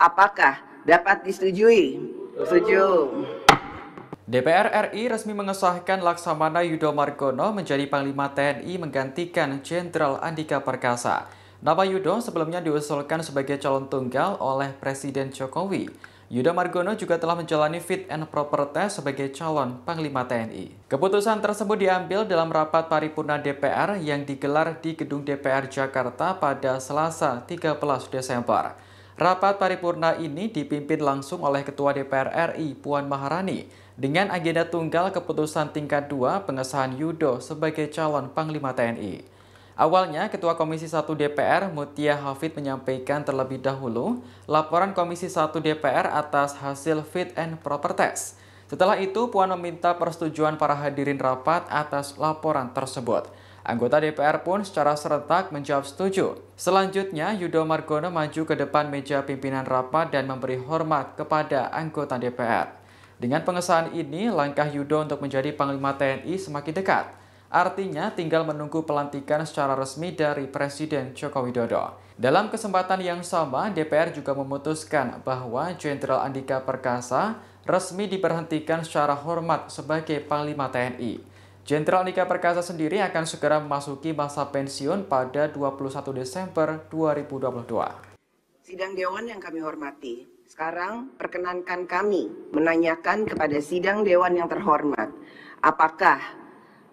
Apakah dapat disetujui? Setuju. DPR RI resmi mengesahkan Laksamana Yudo Margono menjadi Panglima TNI menggantikan Jenderal Andika Perkasa. Nama Yudo sebelumnya diusulkan sebagai calon tunggal oleh Presiden Jokowi. Yudo Margono juga telah menjalani fit and proper test sebagai calon Panglima TNI. Keputusan tersebut diambil dalam rapat paripurna DPR yang digelar di Gedung DPR Jakarta pada Selasa 13 Desember. Rapat paripurna ini dipimpin langsung oleh Ketua DPR RI Puan Maharani dengan agenda tunggal keputusan tingkat 2 pengesahan Yudo sebagai calon Panglima TNI. Awalnya, Ketua Komisi 1 DPR Mutia Hafid menyampaikan terlebih dahulu laporan Komisi 1 DPR atas hasil fit and proper test. Setelah itu, Puan meminta persetujuan para hadirin rapat atas laporan tersebut. Anggota DPR pun secara serentak menjawab setuju. Selanjutnya, Yudo Margono maju ke depan meja pimpinan rapat dan memberi hormat kepada anggota DPR. Dengan pengesahan ini, langkah Yudo untuk menjadi Panglima TNI semakin dekat. Artinya tinggal menunggu pelantikan secara resmi dari Presiden Joko Widodo. Dalam kesempatan yang sama, DPR juga memutuskan bahwa Jenderal Andika Perkasa resmi diberhentikan secara hormat sebagai Panglima TNI. Jenderal Nika Perkasa sendiri akan segera memasuki masa pensiun pada 21 Desember 2022. Sidang Dewan yang kami hormati, sekarang perkenankan kami menanyakan kepada Sidang Dewan yang terhormat, apakah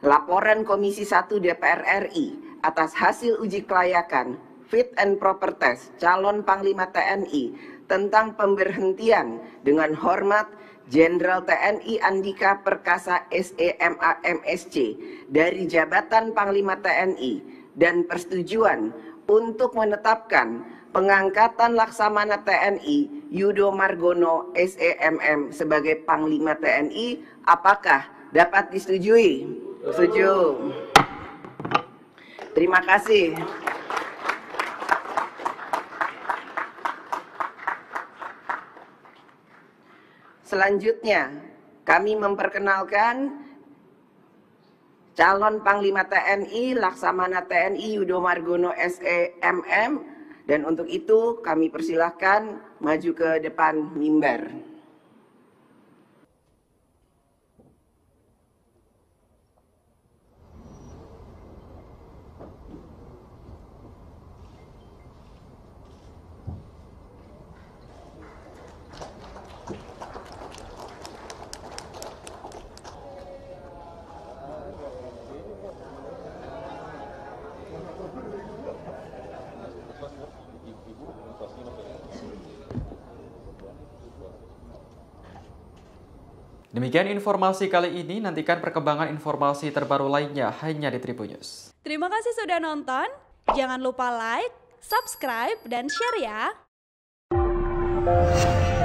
laporan Komisi 1 DPR RI atas hasil uji kelayakan fit and proper test calon Panglima TNI tentang pemberhentian dengan hormat Jenderal TNI Andika Perkasa SEMA MSC dari jabatan Panglima TNI dan persetujuan untuk menetapkan pengangkatan Laksamana TNI Yudo Margono SEMM sebagai Panglima TNI apakah dapat disetujui? Setuju. Terima kasih. Selanjutnya, kami memperkenalkan calon Panglima TNI Laksamana TNI Yudo Margono SEMM dan untuk itu kami persilahkan maju ke depan mimbar. Demikian informasi kali ini, nantikan perkembangan informasi terbaru lainnya hanya di Tribunnews. Terima kasih sudah nonton, jangan lupa like, subscribe, dan share ya!